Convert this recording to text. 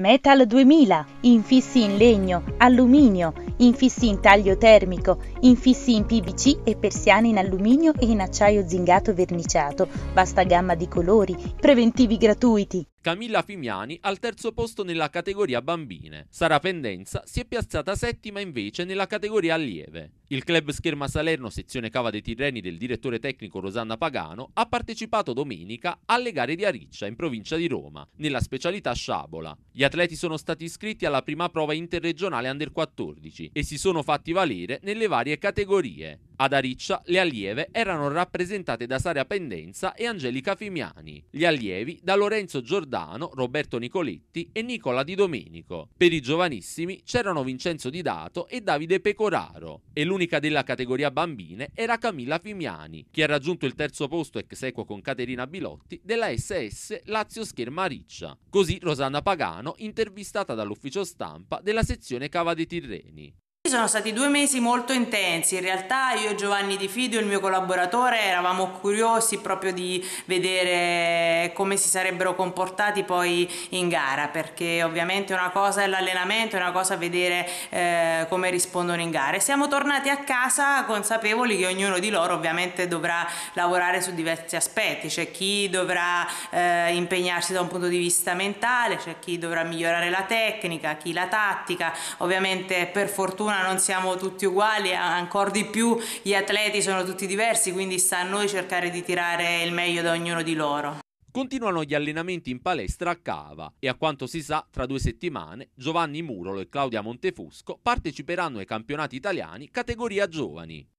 Metal 2000, infissi in legno, alluminio, infissi in taglio termico, infissi in PVC e persiane in alluminio e in acciaio zingato verniciato, vasta gamma di colori, preventivi gratuiti. Camilla Fimiani al terzo posto nella categoria bambine. Sara Pendenza si è piazzata settima invece nella categoria allieve. Il club Scherma Salerno, sezione Cava dei Tirreni del direttore tecnico Rosanna Pagano, ha partecipato domenica alle gare di Ariccia in provincia di Roma, nella specialità sciabola. Gli atleti sono stati iscritti alla prima prova interregionale under 14 e si sono fatti valere nelle varie categorie. Ad Ariccia le allieve erano rappresentate da Saria Pendenza e Angelica Fimiani, gli allievi da Lorenzo Giordano, Roberto Nicoletti e Nicola Di Domenico. Per i giovanissimi c'erano Vincenzo Didato e Davide Pecoraro e l'unica della categoria bambine era Camilla Fimiani, che ha raggiunto il terzo posto ex equo con Caterina Bilotti della SS Lazio Scherma Ariccia. Così Rosanna Pagano, intervistata dall'ufficio stampa della sezione Cava dei Tirreni sono stati due mesi molto intensi, in realtà io e Giovanni Di Fidio, il mio collaboratore, eravamo curiosi proprio di vedere come si sarebbero comportati poi in gara, perché ovviamente una cosa è l'allenamento, una cosa è vedere eh, come rispondono in gara. E siamo tornati a casa consapevoli che ognuno di loro ovviamente dovrà lavorare su diversi aspetti, c'è chi dovrà eh, impegnarsi da un punto di vista mentale, c'è chi dovrà migliorare la tecnica, chi la tattica, ovviamente per fortuna non siamo tutti uguali, ancora di più gli atleti sono tutti diversi, quindi sta a noi cercare di tirare il meglio da ognuno di loro. Continuano gli allenamenti in palestra a Cava e a quanto si sa tra due settimane Giovanni Murolo e Claudia Montefusco parteciperanno ai campionati italiani categoria giovani.